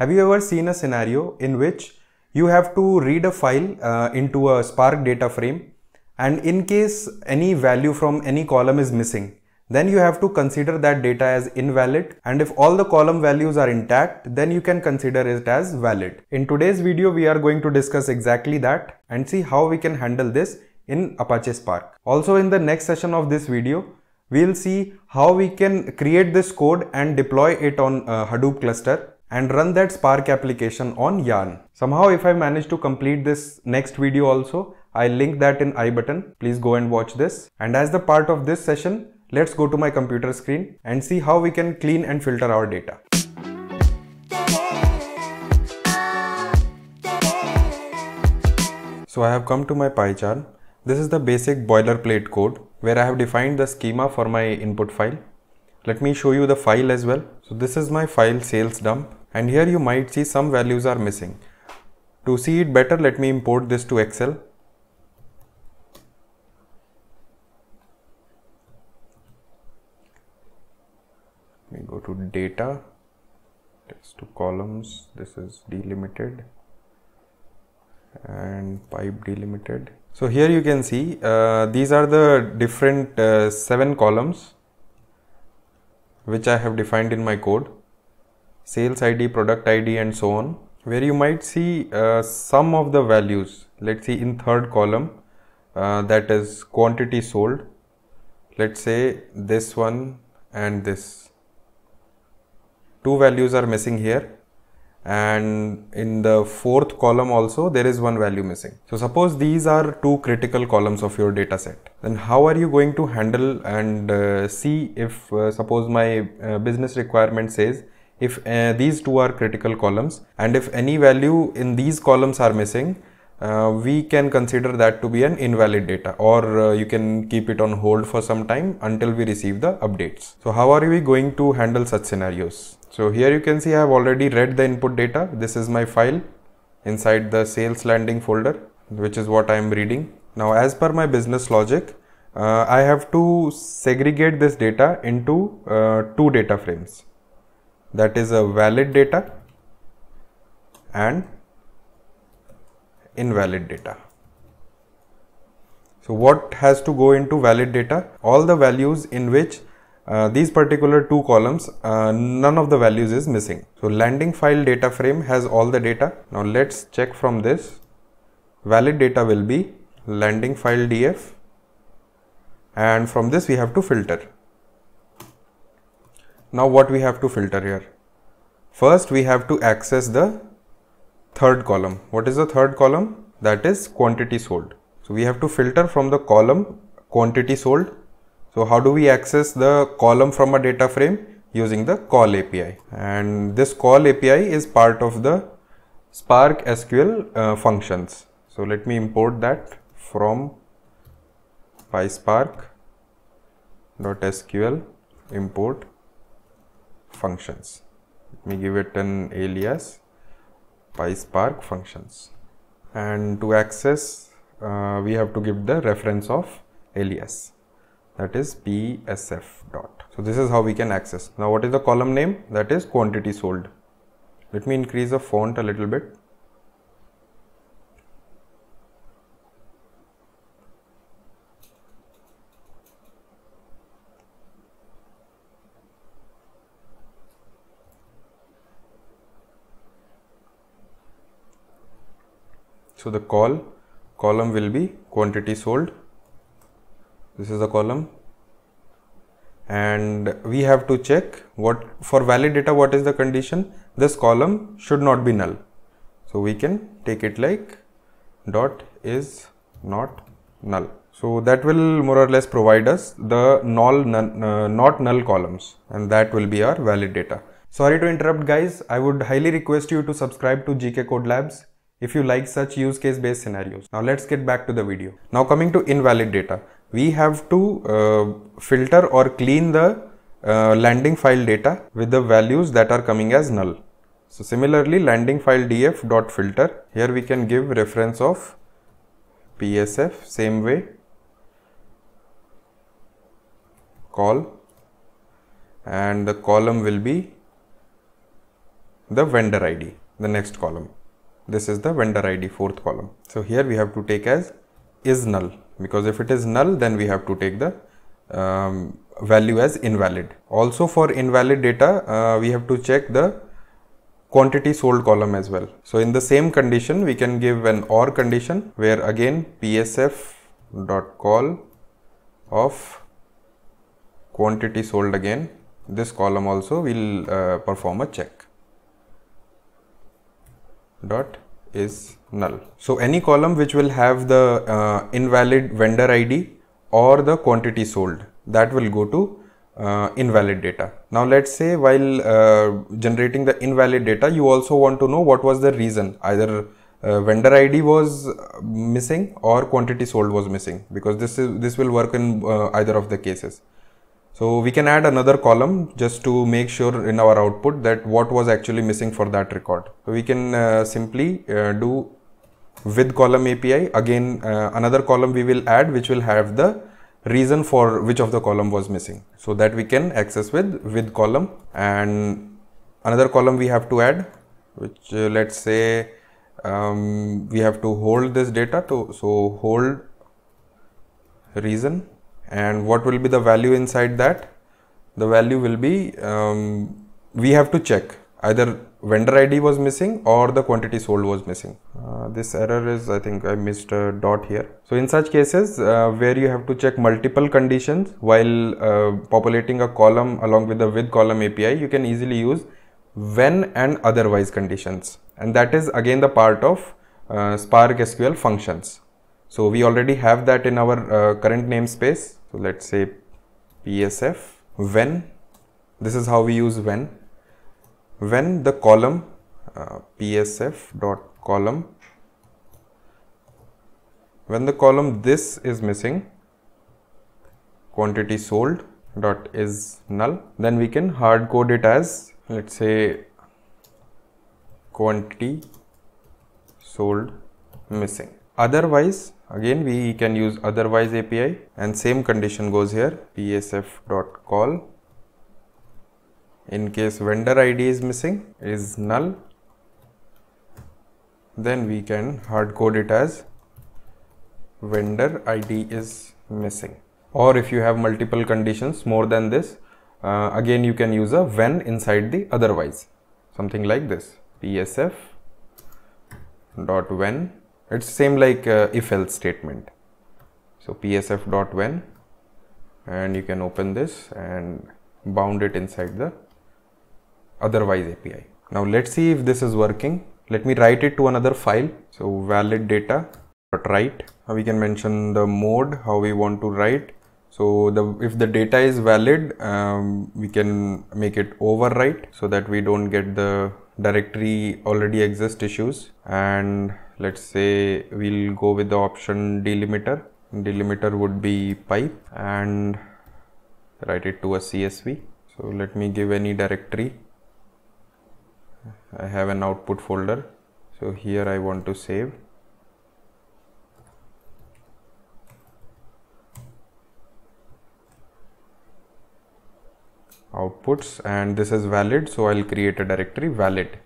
Have you ever seen a scenario in which you have to read a file uh, into a Spark data frame and in case any value from any column is missing, then you have to consider that data as invalid and if all the column values are intact, then you can consider it as valid. In today's video, we are going to discuss exactly that and see how we can handle this in Apache Spark. Also in the next session of this video, we'll see how we can create this code and deploy it on uh, Hadoop cluster and run that Spark application on Yarn. Somehow if I manage to complete this next video also, I'll link that in i button. Please go and watch this. And as the part of this session, let's go to my computer screen and see how we can clean and filter our data. So I have come to my PyCharm. This is the basic boilerplate code where I have defined the schema for my input file. Let me show you the file as well. So this is my file sales dump and here you might see some values are missing. To see it better, let me import this to Excel. Let me go to data, text to columns, this is delimited and pipe delimited. So here you can see uh, these are the different uh, seven columns which I have defined in my code, sales ID, product ID and so on, where you might see uh, some of the values, let's see in third column, uh, that is quantity sold, let's say this one and this. Two values are missing here and in the fourth column also there is one value missing. So suppose these are two critical columns of your data set then how are you going to handle and uh, see if uh, suppose my uh, business requirement says if uh, these two are critical columns and if any value in these columns are missing uh, we can consider that to be an invalid data or uh, you can keep it on hold for some time until we receive the updates. So how are we going to handle such scenarios? So here you can see I have already read the input data. This is my file inside the sales landing folder which is what I am reading. Now as per my business logic uh, I have to segregate this data into uh, two data frames that is a valid data and invalid data. So what has to go into valid data? All the values in which uh, these particular two columns, uh, none of the values is missing. So landing file data frame has all the data. Now let's check from this. Valid data will be landing file df and from this we have to filter. Now what we have to filter here? First we have to access the third column. What is the third column? That is quantity sold. So we have to filter from the column quantity sold. So how do we access the column from a data frame? Using the call API. And this call API is part of the Spark SQL uh, functions. So let me import that from pyspark.sql import functions. Let me give it an alias PySpark functions and to access uh, we have to give the reference of alias that is psf dot so this is how we can access now what is the column name that is quantity sold let me increase the font a little bit So the call column will be quantity sold. This is the column and we have to check what for valid data what is the condition this column should not be null so we can take it like dot is not null so that will more or less provide us the null, uh, not null columns and that will be our valid data sorry to interrupt guys i would highly request you to subscribe to gk code labs if you like such use case based scenarios. Now let's get back to the video. Now coming to invalid data, we have to uh, filter or clean the uh, landing file data with the values that are coming as null. So similarly landing file df dot filter here we can give reference of psf same way call and the column will be the vendor id the next column this is the vendor ID fourth column. So here we have to take as is null because if it is null then we have to take the um, value as invalid. Also for invalid data uh, we have to check the quantity sold column as well. So in the same condition we can give an OR condition where again psf dot call of quantity sold again this column also will uh, perform a check dot is null. So any column which will have the uh, invalid vendor ID or the quantity sold that will go to uh, invalid data. Now let's say while uh, generating the invalid data you also want to know what was the reason either uh, vendor ID was uh, missing or quantity sold was missing because this is this will work in uh, either of the cases. So we can add another column just to make sure in our output that what was actually missing for that record. So we can uh, simply uh, do with column API again uh, another column we will add which will have the reason for which of the column was missing so that we can access with with column and another column we have to add which uh, let's say um, we have to hold this data to so hold reason and what will be the value inside that the value will be um, we have to check either vendor id was missing or the quantity sold was missing uh, this error is i think i missed a dot here so in such cases uh, where you have to check multiple conditions while uh, populating a column along with the with column api you can easily use when and otherwise conditions and that is again the part of uh, spark sql functions so we already have that in our uh, current namespace. So let's say psf when this is how we use when when the column uh, psf dot column when the column this is missing quantity sold dot is null then we can hard code it as let's say quantity sold missing otherwise again we can use otherwise API and same condition goes here psf.call in case vendor ID is missing is null then we can hard code it as vendor ID is missing or if you have multiple conditions more than this uh, again you can use a when inside the otherwise something like this psf dot when it's same like uh, if else statement so psf dot when and you can open this and bound it inside the otherwise api now let's see if this is working let me write it to another file so valid data dot write we can mention the mode how we want to write so the if the data is valid um, we can make it overwrite so that we don't get the directory already exist issues and let's say we'll go with the option delimiter delimiter would be pipe and write it to a csv so let me give any directory i have an output folder so here i want to save outputs and this is valid so i'll create a directory valid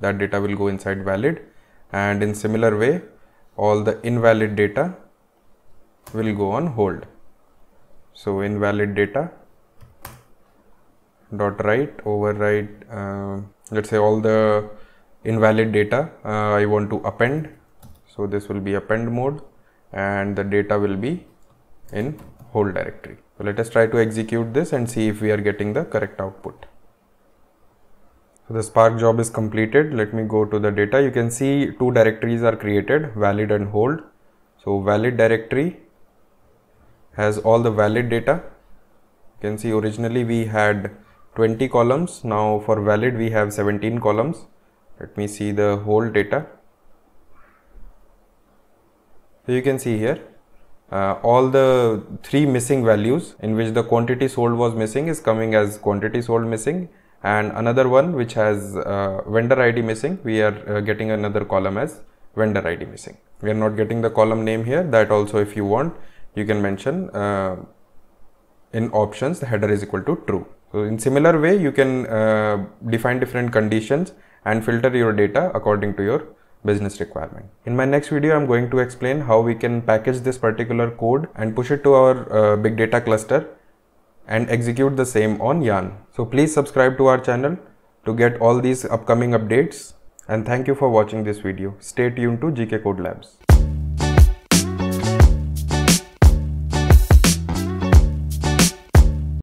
that data will go inside valid and in similar way all the invalid data will go on hold so invalid data dot write overwrite uh, let's say all the invalid data uh, I want to append so this will be append mode and the data will be in hold directory so let us try to execute this and see if we are getting the correct output so the Spark job is completed. Let me go to the data. You can see two directories are created, valid and hold. So valid directory has all the valid data. You can see originally we had 20 columns. Now for valid we have 17 columns. Let me see the whole data. So you can see here uh, all the three missing values in which the quantity sold was missing is coming as quantity sold missing and another one which has uh, vendor id missing we are uh, getting another column as vendor id missing we are not getting the column name here that also if you want you can mention uh, in options the header is equal to true so in similar way you can uh, define different conditions and filter your data according to your business requirement. In my next video I'm going to explain how we can package this particular code and push it to our uh, big data cluster and execute the same on Yarn. So please subscribe to our channel to get all these upcoming updates and thank you for watching this video. Stay tuned to GK Code Labs.